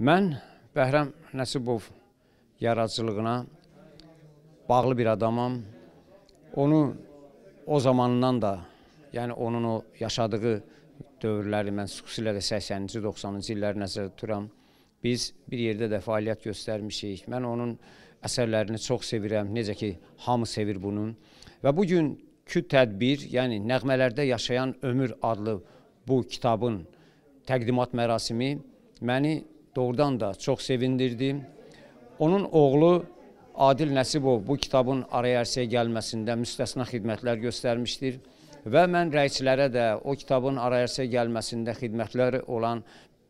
Mən Bəhrəm Nəsibov yaradıcılığına bağlı bir adamam. Onu o zamandan da, yəni onun o yaşadığı dövrləri mən xüsusilə də 80-ci, 90-cı illəri nəzərdə tuturam. Biz bir yerdə də fəaliyyət göstərmişik. Mən onun əsərlərini çox sevirəm. Necə ki, hamı sevir bunun. Və bu günkü tədbir, yəni Nəğmələrdə yaşayan ömür adlı bu kitabın təqdimat mərasimi məni doğrudan da çox sevindirdi. Onun oğlu Adil Nəsibov bu kitabın araya ərsəyə gəlməsində müstəsna xidmətlər göstərmişdir və mən rəislərə də o kitabın araya ərsəyə gəlməsində xidmətləri olan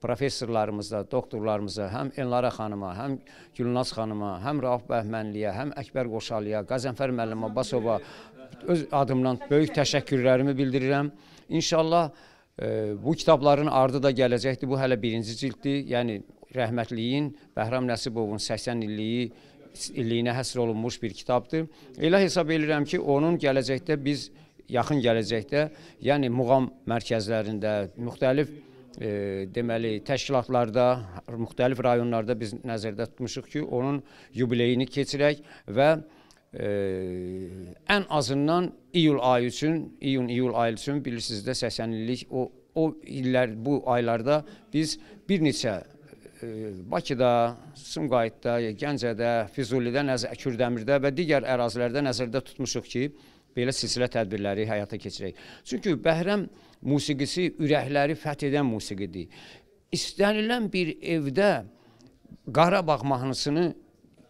professorlarımıza, doktorlarımıza, həm Elnara xanıma, həm Gülnaz xanıma, həm Rauf Bəhmənliyə, həm Əkbər Qoşalıya, Qəzənfər müəllim Abbasova öz adımdan böyük təşəkkürlərimi bildirirəm. İnşallah e, bu kitabların ardı da gələcəkdir. Bu hələ birinci cilddir. Yəni rəhmətliyin Bəhram Nəsibovun 80 illiyi illiyinə həsr olunmuş bir kitabdır. Elə hesab edirəm ki, onun gələcəkdə biz yaxın gələcəkdə, yəni muğam mərkəzlərində müxtəlif e, deməli təşkilatlarda, müxtəlif rayonlarda biz nəzərdə tutmuşuq ki, onun yubileyini keçirək və e, ən azından iyul ayı üçün, iyun iyul ayı üçün bilirsiniz də 80 illik o o illər bu aylarda biz bir neçə E, Bakıda, Sumqayıtda, Gəncədə, Füzulidə, Əkirdəmirdə və digər ərazilərdə nəzərdə tutmuşuq ki, belə silsilə tədbirləri həyata keçirək. Çünki Bəhrəm musiqisi ürəkləri fəth edən musiqidir. İstənilən bir evdə Qarabağ mahnısını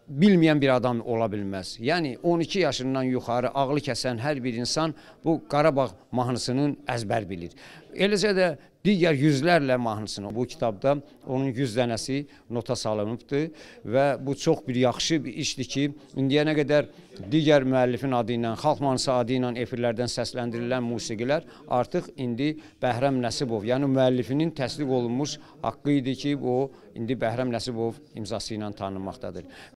bilməyən bir adam ola bilməz. Yəni 12 yaşından yuxarı ağlı kəsən hər bir insan bu Qarabağ mahnısının əzbər bilir. Eləcə də digər yüzlərlə mahnısını bu kitabda onun 100 dənəsi nota salınıbdır və bu çox bir yaxşı bir işdir ki, indiyənə qədər digər müəllifin adı ilə, xalq mahnısı adı ilə efirlərdən səsləndirilən musiqilər artıq indi Bəhrəm Nəsibov, yəni müəllifinin təsdiq olunmuş haqqı idi ki, o indi Bəhrəm Nəsibov imzası ilə tanınmaqdadır.